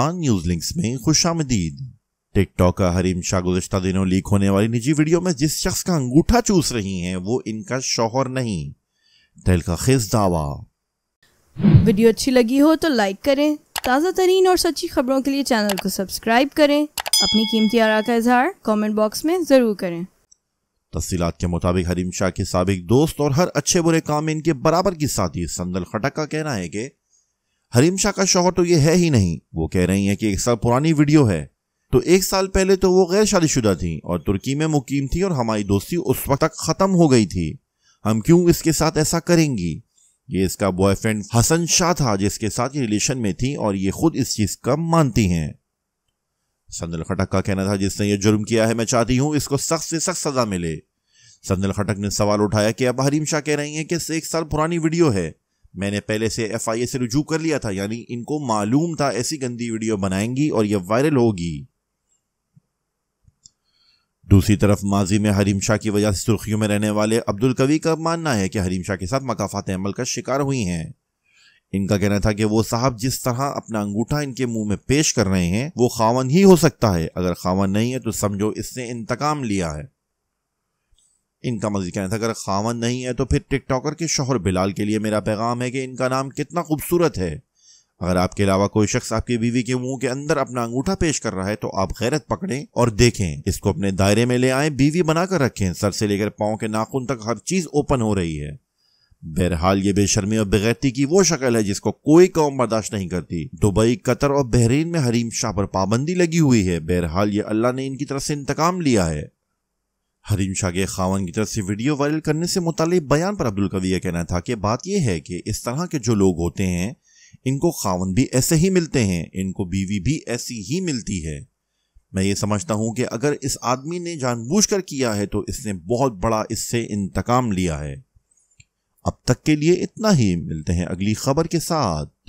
Khan news links में खुश आमदीद टिकटॉक का हरीम शाह गुजशत दिनों लीक होने वाली निजी वीडियो में जिस शख्स का अंगूठा चूस रही हैं वो इनका शोहर नहीं दिल का खेस दावा वीडियो अच्छी लगी हो तो लाइक करें ताज़ा तरीन और सच्ची खबरों के लिए चैनल को सब्सक्राइब करें अपनी कीमती आरा का इजहार कमेंट बॉक्स में ज़रूर करें तफसीत के मुताबिक हरीम शाह के सबक दोस्त और हर अच्छे बुरे काम में इनके बराबर की साथी संदल खटक का कहना है कि हरीम शाह का शोहर तो ये है ही नहीं वो कह रही हैं कि एक साल पुरानी वीडियो है तो एक साल पहले तो वो गैर शादीशुदा थी और तुर्की में मुकीम थी और हमारी दोस्ती उस वक्त तक ख़त्म हो गई थी हम क्यों इसके साथ ऐसा करेंगी ये इसका बॉयफ्रेंड हसन शाह था जिसके साथ ये रिलेशन में थी और ये खुद इस चीज़ का मानती हैं संदल खटक का कहना था जिसने ये जुर्म किया है मैं चाहती हूँ इसको सख्त से सख्त सजा मिले संदल खटक ने सवाल उठाया कि अब हरीम शाह कह रही हैं कि एक साल पुरानी वीडियो है मैंने पहले से एफ आई ए से रुझू कर लिया था यानी इनको मालूम था ऐसी गंदी वीडियो बनाएंगी और यह वायरल होगी दूसरी तरफ माजी में हरीम शाह की वजह से सुर्खियों में रहने वाले अब्दुल कवि का मानना है कि हरीम शाह के साथ मकाफात अमल का शिकार हुई हैं इनका कहना था कि वो साहब जिस तरह अपना अंगूठा इनके मुंह में पेश कर रहे हैं वो खावन ही हो सकता है अगर खावन नहीं है तो समझो इसने इंतकाम लिया है इनका मजीद कहना था अगर खामन नहीं है तो फिर टिकटॉकर के शोहर बिलाल के लिए मेरा पैगाम है कि इनका नाम कितना खूबसूरत है अगर आपके अलावा कोई शख्स आपकी बीवी के मुंह के अंदर अपना अंगूठा पेश कर रहा है तो आप गैरत पकड़ें और देखें इसको अपने दायरे में ले आए बीवी बनाकर रखें सर से लेकर पाओ के नाखून तक हर चीज ओपन हो रही है बहरहाल ये बेशर्मी और बेगैती की वो शक्ल है जिसको कोई कौम बर्दाश्त नहीं करती दुबई कतर और बहरीन में हरीम शाह पर पाबंदी लगी हुई है बहरहाल ये अल्लाह ने इनकी तरफ से इंतकाम लिया है हरीम शाह के खावन की तरफ से वीडियो वायरल करने से मुतल बयान पर अब्दुल कवी का कहना था कि बात यह है कि इस तरह के जो लोग होते हैं इनको खावन भी ऐसे ही मिलते हैं इनको बीवी भी ऐसी ही मिलती है मैं ये समझता हूँ कि अगर इस आदमी ने जानबूझकर किया है तो इसने बहुत बड़ा इससे इंतकाम लिया है अब तक के लिए इतना ही मिलते हैं अगली खबर के साथ